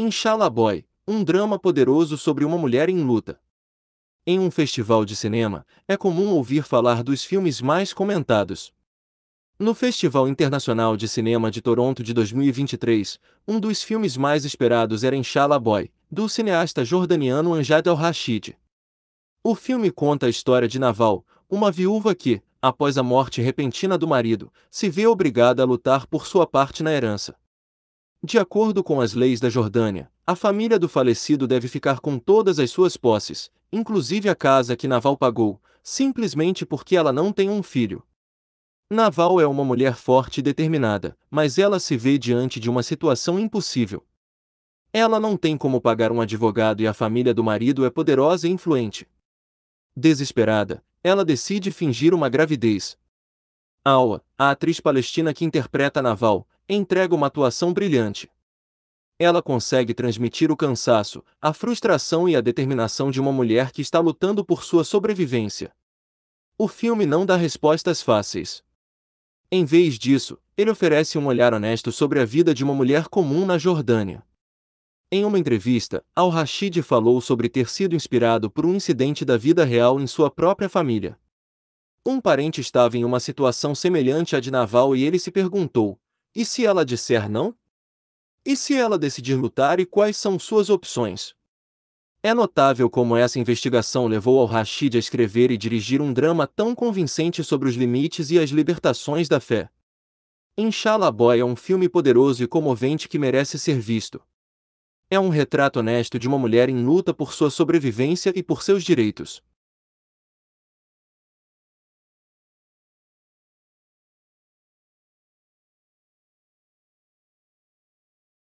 Inshallah Boy, um drama poderoso sobre uma mulher em luta. Em um festival de cinema, é comum ouvir falar dos filmes mais comentados. No Festival Internacional de Cinema de Toronto de 2023, um dos filmes mais esperados era Inshallah Boy, do cineasta jordaniano Anjad al-Rashid. O filme conta a história de Naval, uma viúva que, após a morte repentina do marido, se vê obrigada a lutar por sua parte na herança. De acordo com as leis da Jordânia, a família do falecido deve ficar com todas as suas posses, inclusive a casa que Naval pagou, simplesmente porque ela não tem um filho. Naval é uma mulher forte e determinada, mas ela se vê diante de uma situação impossível. Ela não tem como pagar um advogado e a família do marido é poderosa e influente. Desesperada, ela decide fingir uma gravidez, Alwa, a atriz palestina que interpreta Naval, entrega uma atuação brilhante. Ela consegue transmitir o cansaço, a frustração e a determinação de uma mulher que está lutando por sua sobrevivência. O filme não dá respostas fáceis. Em vez disso, ele oferece um olhar honesto sobre a vida de uma mulher comum na Jordânia. Em uma entrevista, Al-Rashid falou sobre ter sido inspirado por um incidente da vida real em sua própria família. Um parente estava em uma situação semelhante à de Naval e ele se perguntou: e se ela disser não? E se ela decidir lutar e quais são suas opções? É notável como essa investigação levou ao Rashid a escrever e dirigir um drama tão convincente sobre os limites e as libertações da fé. Inshallah Boy é um filme poderoso e comovente que merece ser visto. É um retrato honesto de uma mulher em luta por sua sobrevivência e por seus direitos.